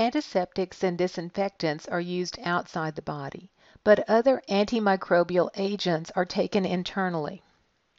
Antiseptics and disinfectants are used outside the body, but other antimicrobial agents are taken internally.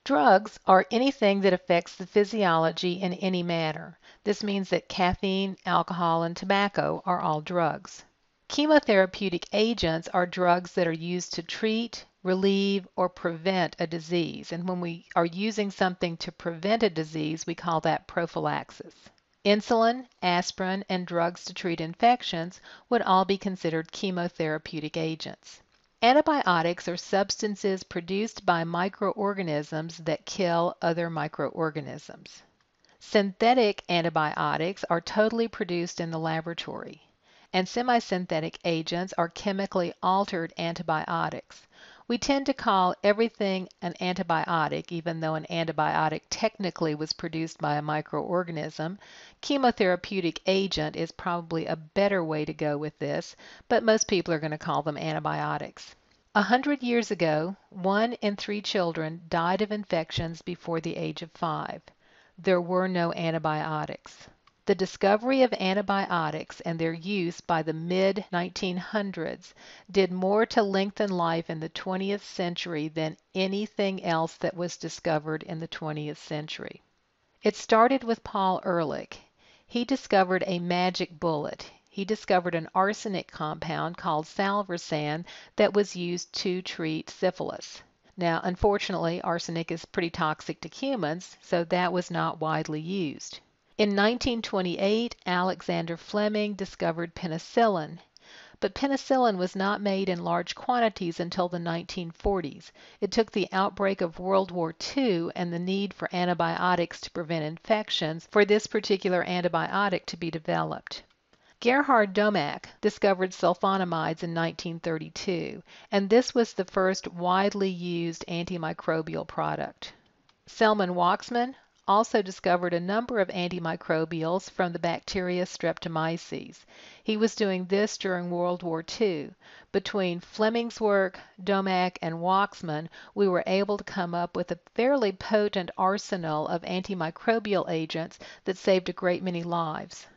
Drugs are anything that affects the physiology in any manner. This means that caffeine, alcohol, and tobacco are all drugs. Chemotherapeutic agents are drugs that are used to treat, relieve, or prevent a disease. And when we are using something to prevent a disease, we call that prophylaxis. Insulin, aspirin, and drugs to treat infections would all be considered chemotherapeutic agents. Antibiotics are substances produced by microorganisms that kill other microorganisms. Synthetic antibiotics are totally produced in the laboratory, and semisynthetic agents are chemically altered antibiotics, we tend to call everything an antibiotic, even though an antibiotic technically was produced by a microorganism. Chemotherapeutic agent is probably a better way to go with this, but most people are going to call them antibiotics. A hundred years ago, one in three children died of infections before the age of five. There were no antibiotics. The discovery of antibiotics and their use by the mid 1900s did more to lengthen life in the 20th century than anything else that was discovered in the 20th century. It started with Paul Ehrlich. He discovered a magic bullet. He discovered an arsenic compound called salvarsan that was used to treat syphilis. Now, unfortunately, arsenic is pretty toxic to humans, so that was not widely used. In 1928, Alexander Fleming discovered penicillin, but penicillin was not made in large quantities until the 1940s. It took the outbreak of World War II and the need for antibiotics to prevent infections for this particular antibiotic to be developed. Gerhard Domack discovered sulfonamides in 1932, and this was the first widely used antimicrobial product. Selman Waksman also discovered a number of antimicrobials from the bacteria Streptomyces. He was doing this during World War II. Between Fleming's work, Domack and Waxman, we were able to come up with a fairly potent arsenal of antimicrobial agents that saved a great many lives.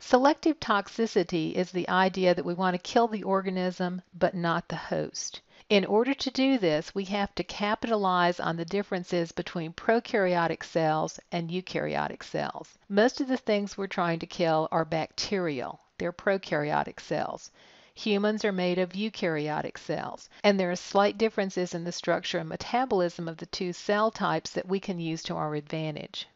Selective toxicity is the idea that we want to kill the organism but not the host. In order to do this, we have to capitalize on the differences between prokaryotic cells and eukaryotic cells. Most of the things we're trying to kill are bacterial. They're prokaryotic cells. Humans are made of eukaryotic cells, and there are slight differences in the structure and metabolism of the two cell types that we can use to our advantage.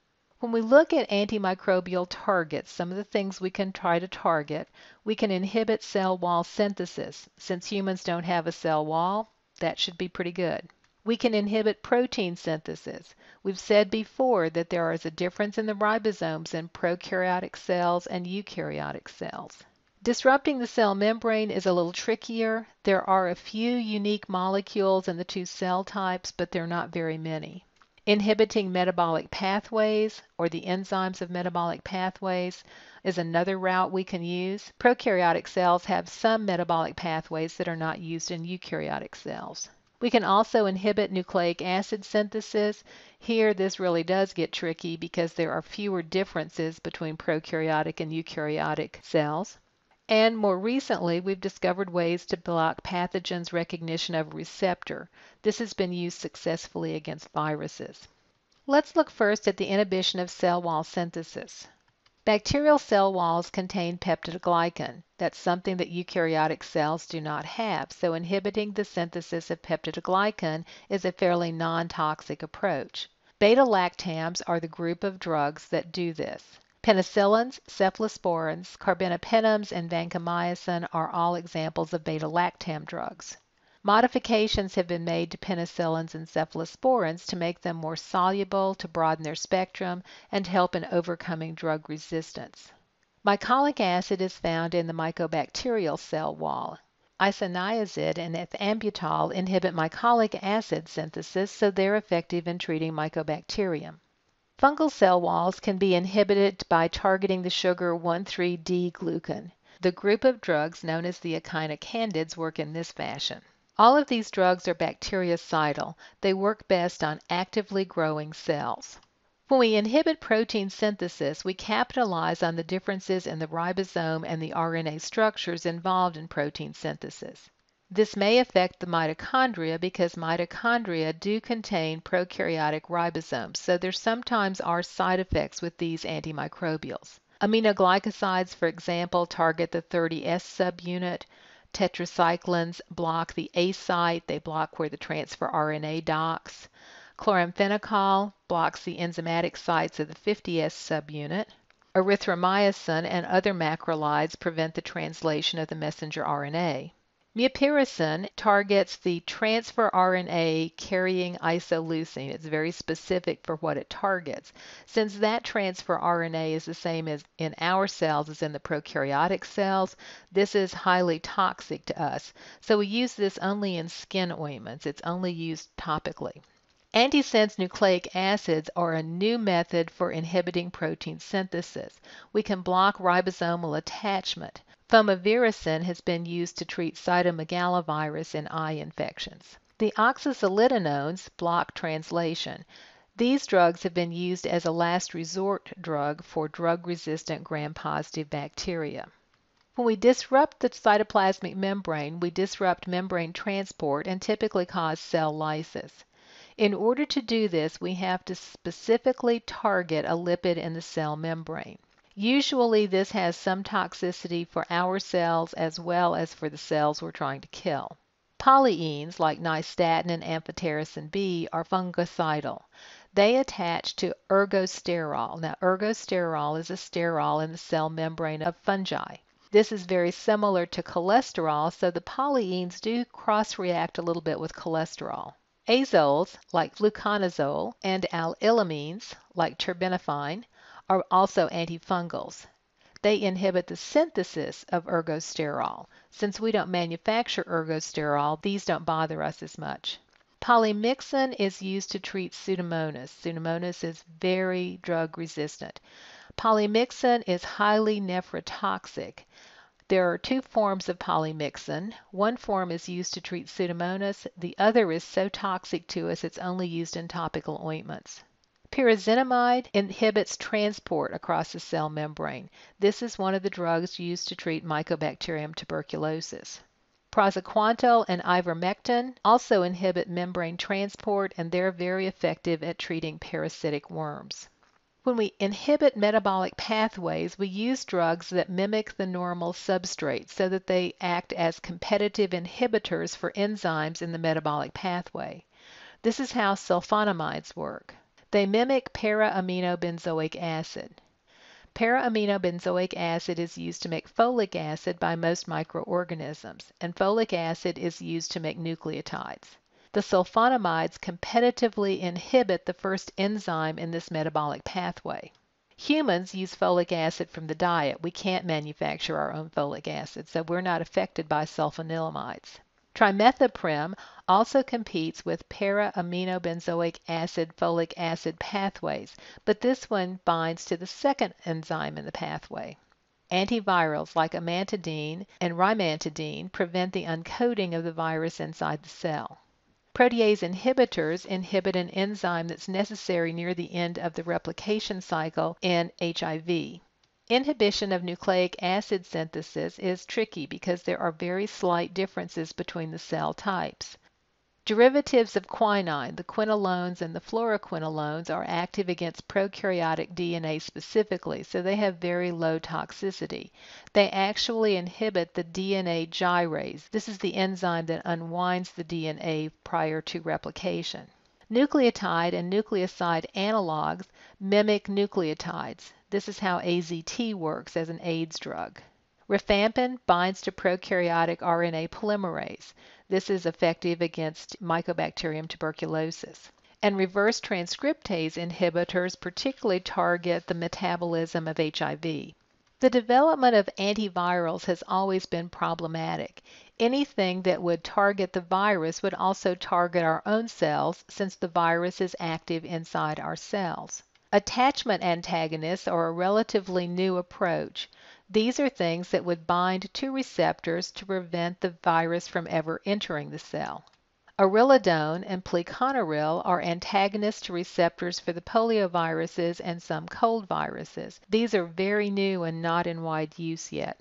When we look at antimicrobial targets, some of the things we can try to target, we can inhibit cell wall synthesis. Since humans don't have a cell wall, that should be pretty good. We can inhibit protein synthesis. We've said before that there is a difference in the ribosomes in prokaryotic cells and eukaryotic cells. Disrupting the cell membrane is a little trickier. There are a few unique molecules in the two cell types, but they are not very many. Inhibiting metabolic pathways or the enzymes of metabolic pathways is another route we can use. Prokaryotic cells have some metabolic pathways that are not used in eukaryotic cells. We can also inhibit nucleic acid synthesis. Here, this really does get tricky because there are fewer differences between prokaryotic and eukaryotic cells. And more recently, we've discovered ways to block pathogens' recognition of a receptor. This has been used successfully against viruses. Let's look first at the inhibition of cell wall synthesis. Bacterial cell walls contain peptidoglycan. That's something that eukaryotic cells do not have, so inhibiting the synthesis of peptidoglycan is a fairly non toxic approach. Beta lactams are the group of drugs that do this. Penicillins, cephalosporins, carbapenems, and vancomycin are all examples of beta-lactam drugs. Modifications have been made to penicillins and cephalosporins to make them more soluble, to broaden their spectrum, and help in overcoming drug resistance. Mycolic acid is found in the mycobacterial cell wall. Isoniazid and ethambutol inhibit mycolic acid synthesis, so they're effective in treating mycobacterium. Fungal cell walls can be inhibited by targeting the sugar 1,3-D glucan. The group of drugs known as the echinocandids work in this fashion. All of these drugs are bactericidal. They work best on actively growing cells. When we inhibit protein synthesis, we capitalize on the differences in the ribosome and the RNA structures involved in protein synthesis. This may affect the mitochondria because mitochondria do contain prokaryotic ribosomes, so there sometimes are side effects with these antimicrobials. Aminoglycosides, for example, target the 30S subunit. Tetracyclines block the A site, they block where the transfer RNA docks. Chloramphenicol blocks the enzymatic sites of the 50S subunit. Erythromycin and other macrolides prevent the translation of the messenger RNA. Mupirocin targets the transfer RNA carrying isoleucine. It's very specific for what it targets. Since that transfer RNA is the same as in our cells as in the prokaryotic cells, this is highly toxic to us. So we use this only in skin ointments. It's only used topically. Antisense nucleic acids are a new method for inhibiting protein synthesis. We can block ribosomal attachment. Fomiviricin has been used to treat cytomegalovirus and eye infections. The oxazolidinones block translation. These drugs have been used as a last resort drug for drug-resistant gram-positive bacteria. When we disrupt the cytoplasmic membrane, we disrupt membrane transport and typically cause cell lysis. In order to do this, we have to specifically target a lipid in the cell membrane. Usually this has some toxicity for our cells as well as for the cells we're trying to kill. Polyenes like nystatin and amphotericin B are fungicidal. They attach to ergosterol. Now, ergosterol is a sterol in the cell membrane of fungi. This is very similar to cholesterol, so the polyenes do cross react a little bit with cholesterol. Azoles, like fluconazole, and allylamines, like terbinafine, are also antifungals. They inhibit the synthesis of ergosterol. Since we don't manufacture ergosterol, these don't bother us as much. Polymyxin is used to treat Pseudomonas. Pseudomonas is very drug resistant. Polymyxin is highly nephrotoxic. There are two forms of polymyxin. One form is used to treat Pseudomonas, the other is so toxic to us it's only used in topical ointments. Pyrazinamide inhibits transport across the cell membrane. This is one of the drugs used to treat Mycobacterium tuberculosis. Praziquantel and ivermectin also inhibit membrane transport, and they're very effective at treating parasitic worms. When we inhibit metabolic pathways, we use drugs that mimic the normal substrate so that they act as competitive inhibitors for enzymes in the metabolic pathway. This is how sulfonamides work. They mimic para-aminobenzoic acid. Para-aminobenzoic acid is used to make folic acid by most microorganisms, and folic acid is used to make nucleotides. The sulfonamides competitively inhibit the first enzyme in this metabolic pathway. Humans use folic acid from the diet. We can't manufacture our own folic acid, so we're not affected by sulfonylamides. Trimethoprim also competes with para-aminobenzoic acid folic acid pathways, but this one binds to the second enzyme in the pathway. Antivirals like amantadine and rimantadine prevent the uncoating of the virus inside the cell. Protease inhibitors inhibit an enzyme that's necessary near the end of the replication cycle in HIV. Inhibition of nucleic acid synthesis is tricky because there are very slight differences between the cell types. Derivatives of quinine, the quinolones and the fluoroquinolones, are active against prokaryotic DNA specifically, so they have very low toxicity. They actually inhibit the DNA gyrase. This is the enzyme that unwinds the DNA prior to replication. Nucleotide and nucleoside analogs mimic nucleotides. This is how AZT works as an AIDS drug. Rifampin binds to prokaryotic RNA polymerase. This is effective against Mycobacterium tuberculosis. And reverse transcriptase inhibitors particularly target the metabolism of HIV. The development of antivirals has always been problematic. Anything that would target the virus would also target our own cells since the virus is active inside our cells. Attachment antagonists are a relatively new approach. These are things that would bind to receptors to prevent the virus from ever entering the cell. Orilodone and pleconaril are antagonists to receptors for the polioviruses and some cold viruses. These are very new and not in wide use yet.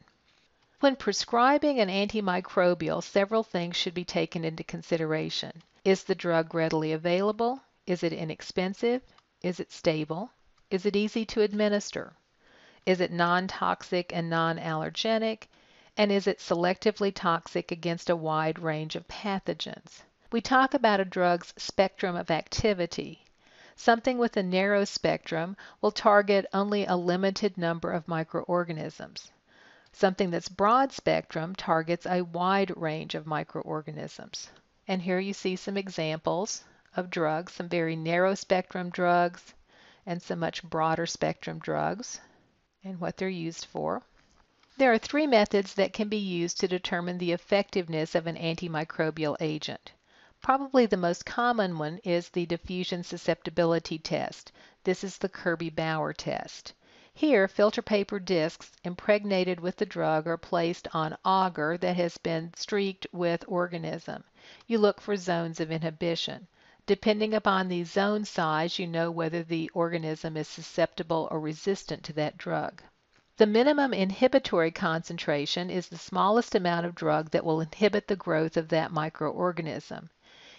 When prescribing an antimicrobial, several things should be taken into consideration. Is the drug readily available? Is it inexpensive? Is it stable? Is it easy to administer? Is it non-toxic and non-allergenic? And is it selectively toxic against a wide range of pathogens? We talk about a drug's spectrum of activity. Something with a narrow spectrum will target only a limited number of microorganisms. Something that's broad spectrum targets a wide range of microorganisms. And here you see some examples of drugs, some very narrow spectrum drugs and some much broader spectrum drugs, and what they're used for. There are three methods that can be used to determine the effectiveness of an antimicrobial agent. Probably the most common one is the diffusion susceptibility test. This is the Kirby-Bauer test. Here, filter paper discs impregnated with the drug are placed on agar that has been streaked with organism. You look for zones of inhibition. Depending upon the zone size, you know whether the organism is susceptible or resistant to that drug. The minimum inhibitory concentration is the smallest amount of drug that will inhibit the growth of that microorganism.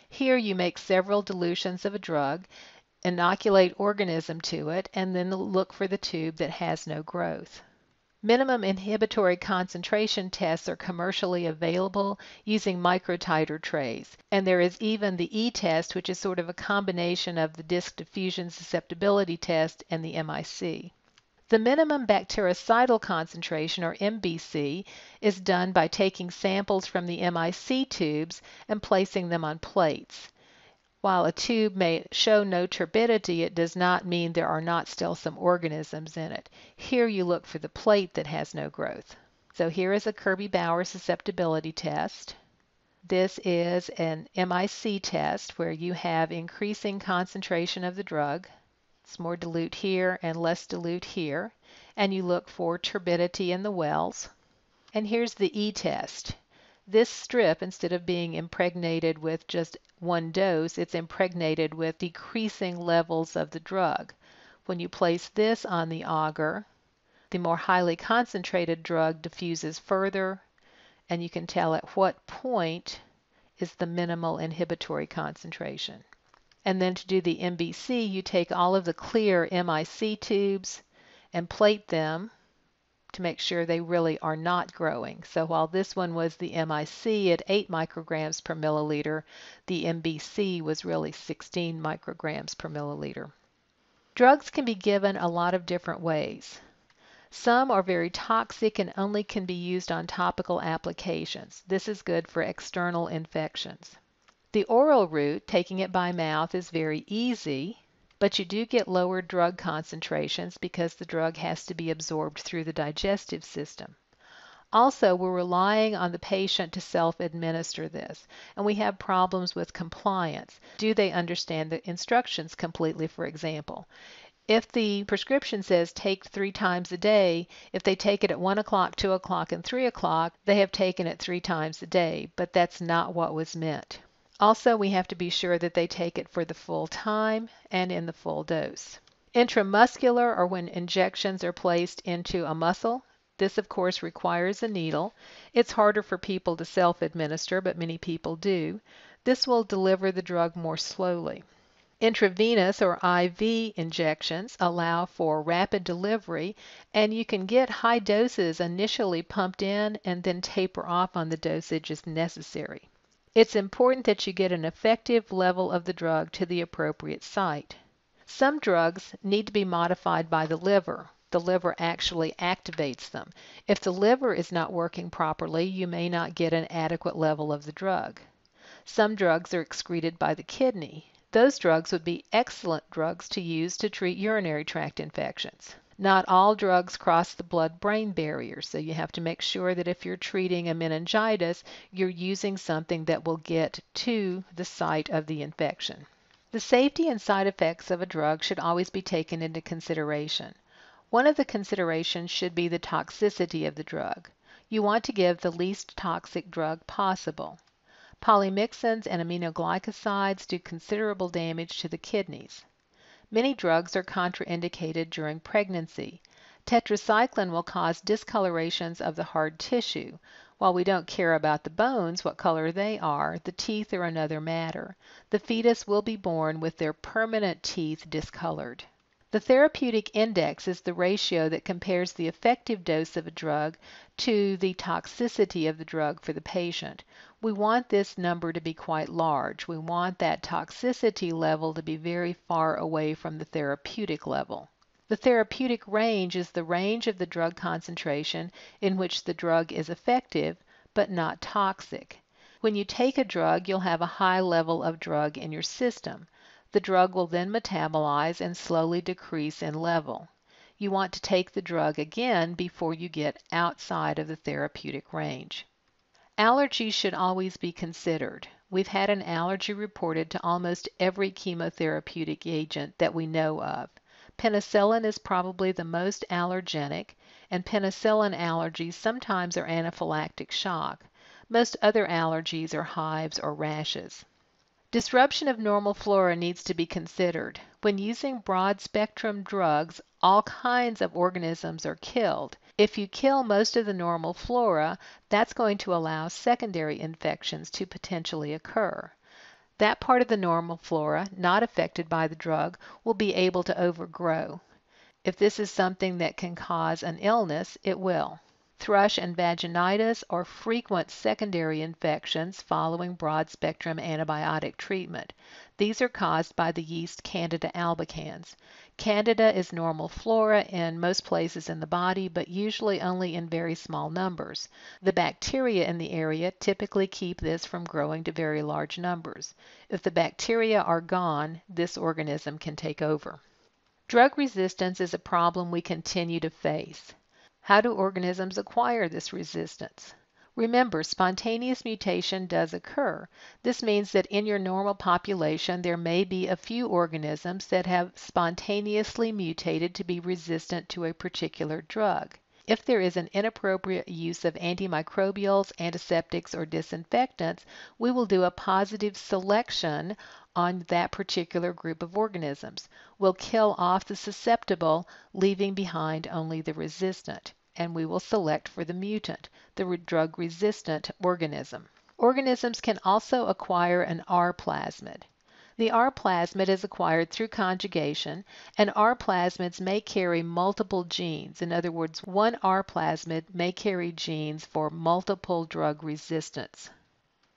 Here you make several dilutions of a drug, inoculate organism to it, and then look for the tube that has no growth. Minimum inhibitory concentration tests are commercially available using microtiter trays. And there is even the E test, which is sort of a combination of the disc diffusion susceptibility test and the MIC. The minimum bactericidal concentration, or MBC, is done by taking samples from the MIC tubes and placing them on plates. While a tube may show no turbidity, it does not mean there are not still some organisms in it. Here you look for the plate that has no growth. So here is a Kirby-Bauer susceptibility test. This is an MIC test where you have increasing concentration of the drug. It's more dilute here and less dilute here. And you look for turbidity in the wells. And here's the E test. This strip, instead of being impregnated with just one dose, it's impregnated with decreasing levels of the drug. When you place this on the auger, the more highly concentrated drug diffuses further, and you can tell at what point is the minimal inhibitory concentration. And then to do the MBC, you take all of the clear MIC tubes and plate them to make sure they really are not growing. So while this one was the MIC at 8 micrograms per milliliter, the MBC was really 16 micrograms per milliliter. Drugs can be given a lot of different ways. Some are very toxic and only can be used on topical applications. This is good for external infections. The oral route, taking it by mouth, is very easy but you do get lower drug concentrations because the drug has to be absorbed through the digestive system. Also, we're relying on the patient to self administer this, and we have problems with compliance. Do they understand the instructions completely, for example? If the prescription says take three times a day, if they take it at 1 o'clock, 2 o'clock, and 3 o'clock, they have taken it three times a day, but that's not what was meant. Also, we have to be sure that they take it for the full time and in the full dose. Intramuscular or when injections are placed into a muscle. This, of course, requires a needle. It's harder for people to self administer, but many people do. This will deliver the drug more slowly. Intravenous or IV injections allow for rapid delivery, and you can get high doses initially pumped in and then taper off on the dosage as necessary. It's important that you get an effective level of the drug to the appropriate site. Some drugs need to be modified by the liver. The liver actually activates them. If the liver is not working properly, you may not get an adequate level of the drug. Some drugs are excreted by the kidney. Those drugs would be excellent drugs to use to treat urinary tract infections. Not all drugs cross the blood brain barrier, so you have to make sure that if you're treating a meningitis, you're using something that will get to the site of the infection. The safety and side effects of a drug should always be taken into consideration. One of the considerations should be the toxicity of the drug. You want to give the least toxic drug possible. Polymyxins and aminoglycosides do considerable damage to the kidneys. Many drugs are contraindicated during pregnancy. Tetracycline will cause discolorations of the hard tissue. While we don't care about the bones, what color they are, the teeth are another matter. The fetus will be born with their permanent teeth discolored. The therapeutic index is the ratio that compares the effective dose of a drug to the toxicity of the drug for the patient we want this number to be quite large. We want that toxicity level to be very far away from the therapeutic level. The therapeutic range is the range of the drug concentration in which the drug is effective but not toxic. When you take a drug, you'll have a high level of drug in your system. The drug will then metabolize and slowly decrease in level. You want to take the drug again before you get outside of the therapeutic range. Allergies should always be considered. We've had an allergy reported to almost every chemotherapeutic agent that we know of. Penicillin is probably the most allergenic, and penicillin allergies sometimes are anaphylactic shock. Most other allergies are hives or rashes. Disruption of normal flora needs to be considered. When using broad spectrum drugs, all kinds of organisms are killed, if you kill most of the normal flora, that's going to allow secondary infections to potentially occur. That part of the normal flora not affected by the drug will be able to overgrow. If this is something that can cause an illness, it will. Thrush and vaginitis are frequent secondary infections following broad spectrum antibiotic treatment. These are caused by the yeast Candida albicans. Candida is normal flora in most places in the body, but usually only in very small numbers. The bacteria in the area typically keep this from growing to very large numbers. If the bacteria are gone, this organism can take over. Drug resistance is a problem we continue to face. How do organisms acquire this resistance? Remember, spontaneous mutation does occur. This means that in your normal population, there may be a few organisms that have spontaneously mutated to be resistant to a particular drug. If there is an inappropriate use of antimicrobials, antiseptics, or disinfectants, we will do a positive selection on that particular group of organisms. We'll kill off the susceptible, leaving behind only the resistant, and we will select for the mutant, the drug resistant organism. Organisms can also acquire an R plasmid. The R plasmid is acquired through conjugation, and R plasmids may carry multiple genes. In other words, one R plasmid may carry genes for multiple drug resistance.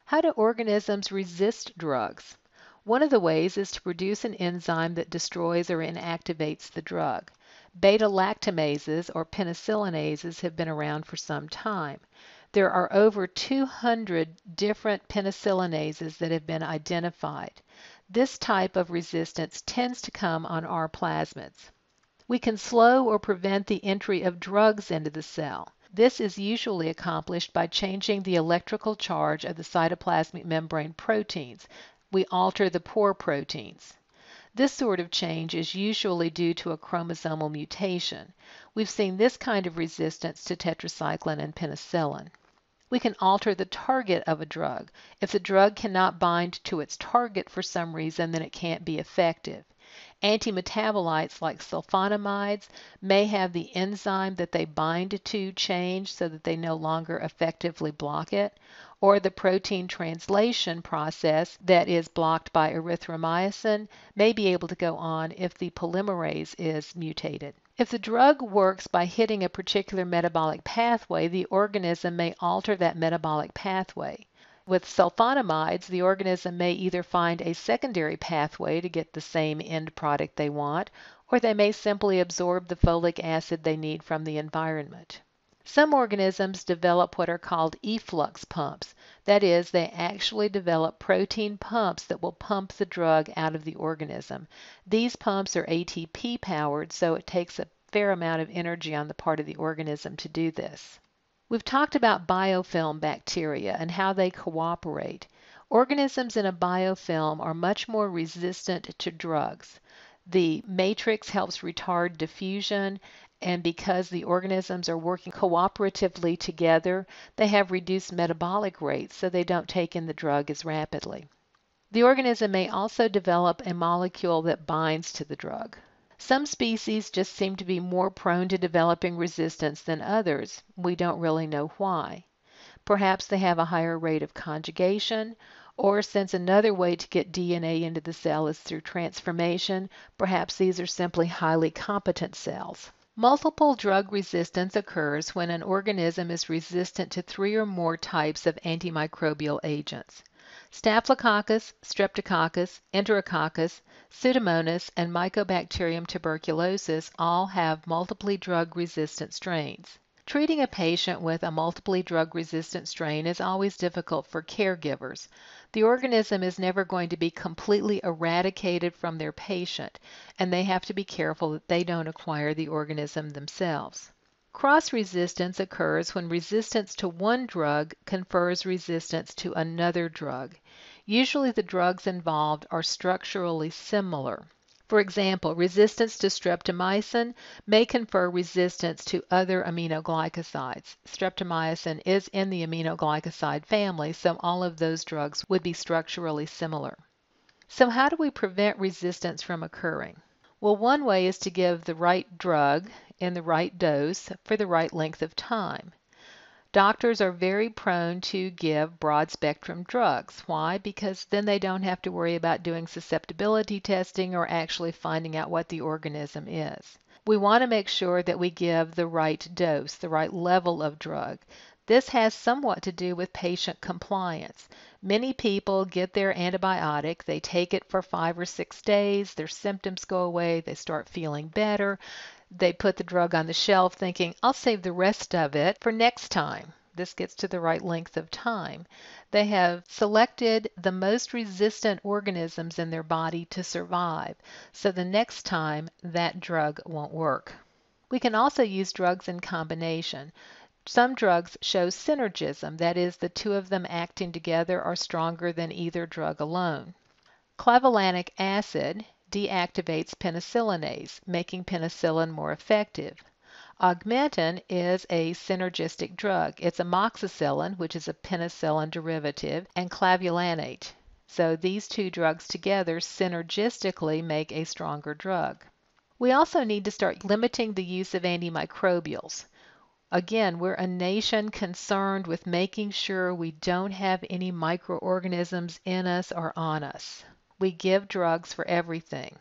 How do organisms resist drugs? One of the ways is to produce an enzyme that destroys or inactivates the drug. Beta lactamases or penicillinases have been around for some time. There are over 200 different penicillinases that have been identified. This type of resistance tends to come on our plasmids. We can slow or prevent the entry of drugs into the cell. This is usually accomplished by changing the electrical charge of the cytoplasmic membrane proteins. We alter the pore proteins. This sort of change is usually due to a chromosomal mutation. We've seen this kind of resistance to tetracycline and penicillin. We can alter the target of a drug. If the drug cannot bind to its target for some reason, then it can't be effective. Antimetabolites like sulfonamides may have the enzyme that they bind to change so that they no longer effectively block it, or the protein translation process that is blocked by erythromycin may be able to go on if the polymerase is mutated. If the drug works by hitting a particular metabolic pathway, the organism may alter that metabolic pathway. With sulfonamides, the organism may either find a secondary pathway to get the same end product they want, or they may simply absorb the folic acid they need from the environment. Some organisms develop what are called efflux pumps. That is, they actually develop protein pumps that will pump the drug out of the organism. These pumps are ATP powered, so it takes a fair amount of energy on the part of the organism to do this. We've talked about biofilm bacteria and how they cooperate. Organisms in a biofilm are much more resistant to drugs. The matrix helps retard diffusion, and because the organisms are working cooperatively together, they have reduced metabolic rates so they don't take in the drug as rapidly. The organism may also develop a molecule that binds to the drug. Some species just seem to be more prone to developing resistance than others. We don't really know why. Perhaps they have a higher rate of conjugation, or since another way to get DNA into the cell is through transformation, perhaps these are simply highly competent cells. Multiple drug resistance occurs when an organism is resistant to three or more types of antimicrobial agents. Staphylococcus, Streptococcus, Enterococcus, Pseudomonas, and Mycobacterium tuberculosis all have multiply drug resistant strains. Treating a patient with a multiply drug resistant strain is always difficult for caregivers the organism is never going to be completely eradicated from their patient, and they have to be careful that they don't acquire the organism themselves. Cross resistance occurs when resistance to one drug confers resistance to another drug. Usually, the drugs involved are structurally similar. For example, resistance to streptomycin may confer resistance to other aminoglycosides. Streptomycin is in the aminoglycoside family, so all of those drugs would be structurally similar. So, how do we prevent resistance from occurring? Well, one way is to give the right drug in the right dose for the right length of time. Doctors are very prone to give broad spectrum drugs. Why? Because then they don't have to worry about doing susceptibility testing or actually finding out what the organism is. We want to make sure that we give the right dose, the right level of drug. This has somewhat to do with patient compliance. Many people get their antibiotic, they take it for five or six days, their symptoms go away, they start feeling better. They put the drug on the shelf thinking, I'll save the rest of it for next time. This gets to the right length of time. They have selected the most resistant organisms in their body to survive, so the next time that drug won't work. We can also use drugs in combination. Some drugs show synergism, that is, the two of them acting together are stronger than either drug alone. Clavulanic acid deactivates penicillinase, making penicillin more effective. Augmentin is a synergistic drug. It's amoxicillin, which is a penicillin derivative, and clavulanate. So these two drugs together synergistically make a stronger drug. We also need to start limiting the use of antimicrobials. Again, we're a nation concerned with making sure we don't have any microorganisms in us or on us we give drugs for everything.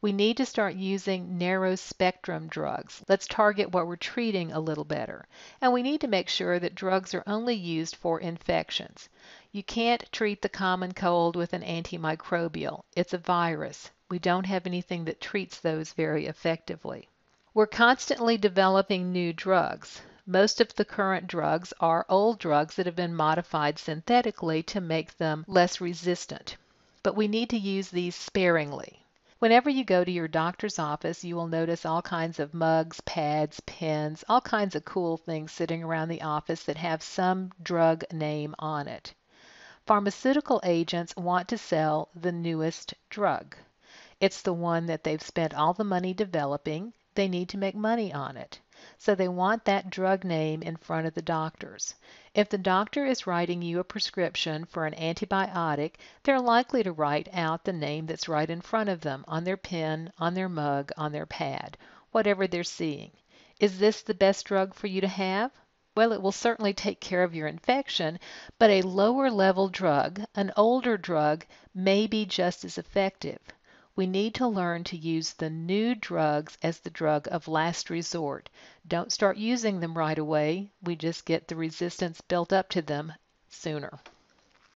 We need to start using narrow spectrum drugs. Let's target what we're treating a little better. And we need to make sure that drugs are only used for infections. You can't treat the common cold with an antimicrobial, it's a virus. We don't have anything that treats those very effectively. We're constantly developing new drugs. Most of the current drugs are old drugs that have been modified synthetically to make them less resistant but we need to use these sparingly. Whenever you go to your doctor's office, you will notice all kinds of mugs, pads, pens, all kinds of cool things sitting around the office that have some drug name on it. Pharmaceutical agents want to sell the newest drug. It's the one that they've spent all the money developing. They need to make money on it. So they want that drug name in front of the doctors. If the doctor is writing you a prescription for an antibiotic, they're likely to write out the name that's right in front of them on their pen, on their mug, on their pad, whatever they're seeing. Is this the best drug for you to have? Well, it will certainly take care of your infection, but a lower level drug, an older drug, may be just as effective we need to learn to use the new drugs as the drug of last resort. Don't start using them right away. We just get the resistance built up to them sooner.